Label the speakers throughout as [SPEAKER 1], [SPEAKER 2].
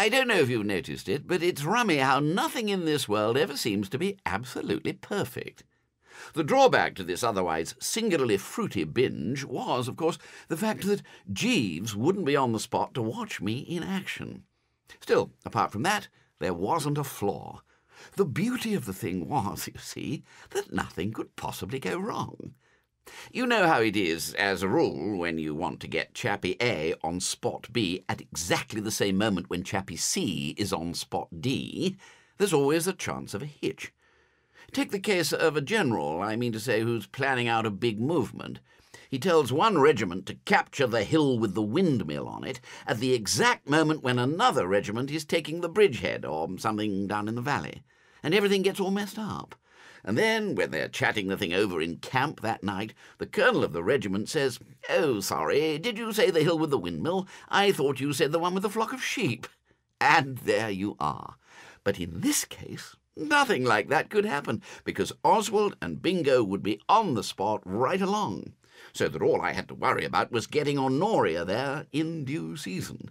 [SPEAKER 1] I don't know if you've noticed it, but it's rummy how nothing in this world ever seems to be absolutely perfect. The drawback to this otherwise singularly fruity binge was, of course, the fact that Jeeves wouldn't be on the spot to watch me in action. Still, apart from that, there wasn't a flaw. The beauty of the thing was, you see, that nothing could possibly go wrong. You know how it is, as a rule, when you want to get Chappie A on spot B at exactly the same moment when Chappie C is on spot D, there's always a chance of a hitch. Take the case of a general, I mean to say, who's planning out a big movement. He tells one regiment to capture the hill with the windmill on it at the exact moment when another regiment is taking the bridgehead or something down in the valley, and everything gets all messed up. And then, when they're chatting the thing over in camp that night, the colonel of the regiment says, Oh, sorry, did you say the hill with the windmill? I thought you said the one with the flock of sheep. And there you are. But in this case, nothing like that could happen, because Oswald and Bingo would be on the spot right along so that all I had to worry about was getting Honoria there in due season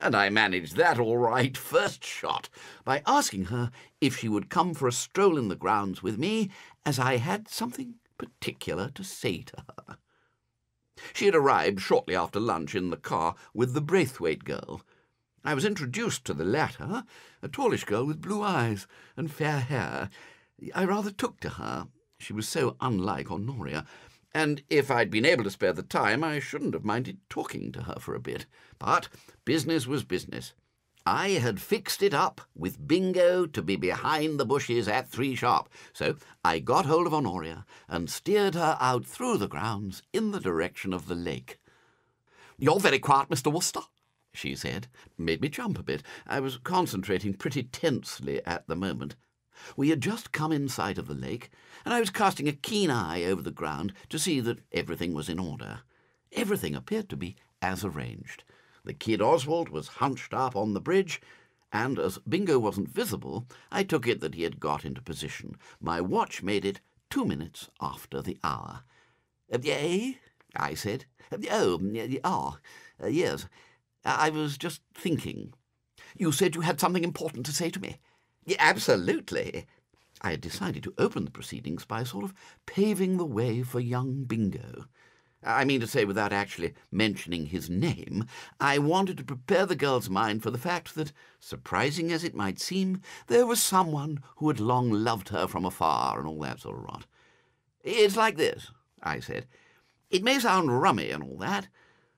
[SPEAKER 1] and I managed that all right first shot by asking her if she would come for a stroll in the grounds with me, as I had something particular to say to her. She had arrived shortly after lunch in the car with the Braithwaite girl. I was introduced to the latter, a tallish girl with blue eyes and fair hair. I rather took to her. She was so unlike Honoria and if I'd been able to spare the time, I shouldn't have minded talking to her for a bit. But business was business. I had fixed it up with Bingo to be behind the bushes at three sharp, so I got hold of Honoria and steered her out through the grounds in the direction of the lake. You're very quiet, Mr. Worcester, she said. Made me jump a bit. I was concentrating pretty tensely at the moment. We had just come in sight of the lake, and I was casting a keen eye over the ground to see that everything was in order. Everything appeared to be as arranged. The kid Oswald was hunched up on the bridge, and as Bingo wasn't visible, I took it that he had got into position. My watch made it two minutes after the hour. Eh? I said. Oh, ah, yes. I was just thinking. You said you had something important to say to me. Yeah, absolutely. I had decided to open the proceedings by sort of paving the way for young Bingo. I mean to say, without actually mentioning his name, I wanted to prepare the girl's mind for the fact that, surprising as it might seem, there was someone who had long loved her from afar and all that sort of rot. It's like this, I said. It may sound rummy and all that,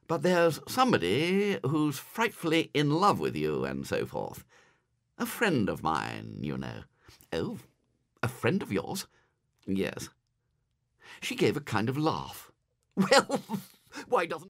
[SPEAKER 1] but there's somebody who's frightfully in love with you and so forth. A friend of mine, you know. Oh, a friend of yours? Yes. She gave a kind of laugh. Well, why doesn't...